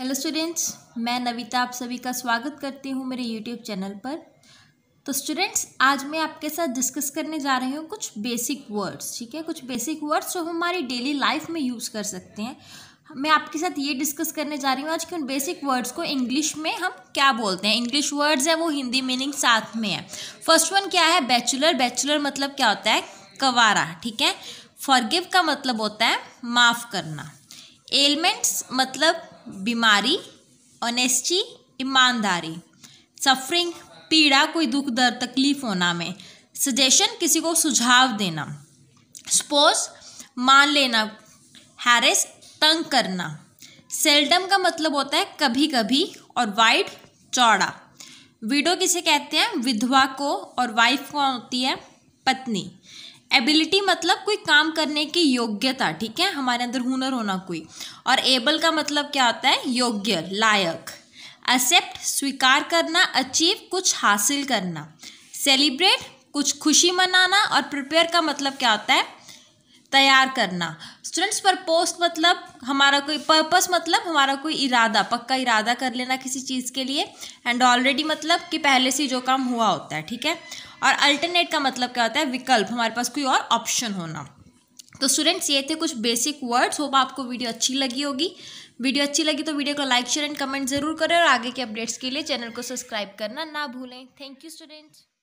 hello students मैं नविता आप सभी का स्वागत करती हूँ मेरे यूट्यूब चैनल पर तो स्टूडेंट्स आज मैं आपके साथ डिस्कस करने जा रही हूँ कुछ बेसिक वर्ड्स ठीक है कुछ बेसिक वर्ड्स जो हम हमारी डेली लाइफ में यूज़ कर सकते हैं मैं आपके साथ ये डिस्कस करने जा रही हूँ आज कि उन बेसिक वर्ड्स को इंग्लिश में हम क्या बोलते हैं इंग्लिश वर्ड्स हैं वो हिंदी मीनिंग साथ में है फर्स्ट वन क्या है बैचुलर बैचुलर मतलब क्या होता है कवारा ठीक है फॉरगिव का मतलब होता है माफ़ करना एलमेंट्स मतलब बीमारी ऑनेस्टी ईमानदारी सफरिंग पीड़ा कोई दुख दर्द तकलीफ होना में सजेशन किसी को सुझाव देना सपोज मान लेना हैरिस तंग करना सेल्डम का मतलब होता है कभी कभी और वाइड चौड़ा विडो किसे कहते हैं विधवा को और वाइफ कौन होती है पत्नी एबिलिटी मतलब कोई काम करने की योग्यता ठीक है हमारे अंदर हुनर होना कोई और एबल का मतलब क्या होता है योग्य लायक एक्सेप्ट स्वीकार करना अचीव कुछ हासिल करना सेलिब्रेट कुछ खुशी मनाना और प्रिपेयर का मतलब क्या होता है तैयार करना स्टूडेंट्स पर पोस्ट मतलब हमारा कोई पर्पस मतलब हमारा कोई इरादा पक्का इरादा कर लेना किसी चीज़ के लिए एंड ऑलरेडी मतलब कि पहले से जो काम हुआ होता है ठीक है और अल्टरनेट का मतलब क्या होता है विकल्प हमारे पास कोई और ऑप्शन होना तो स्टूडेंट्स ये थे कुछ बेसिक वर्ड्स होप आपको वीडियो अच्छी लगी होगी वीडियो अच्छी लगी तो वीडियो को लाइक शेयर एंड कमेंट जरूर करें और आगे के अपडेट्स के लिए चैनल को सब्सक्राइब करना ना भूलें थैंक यू स्टूडेंट्स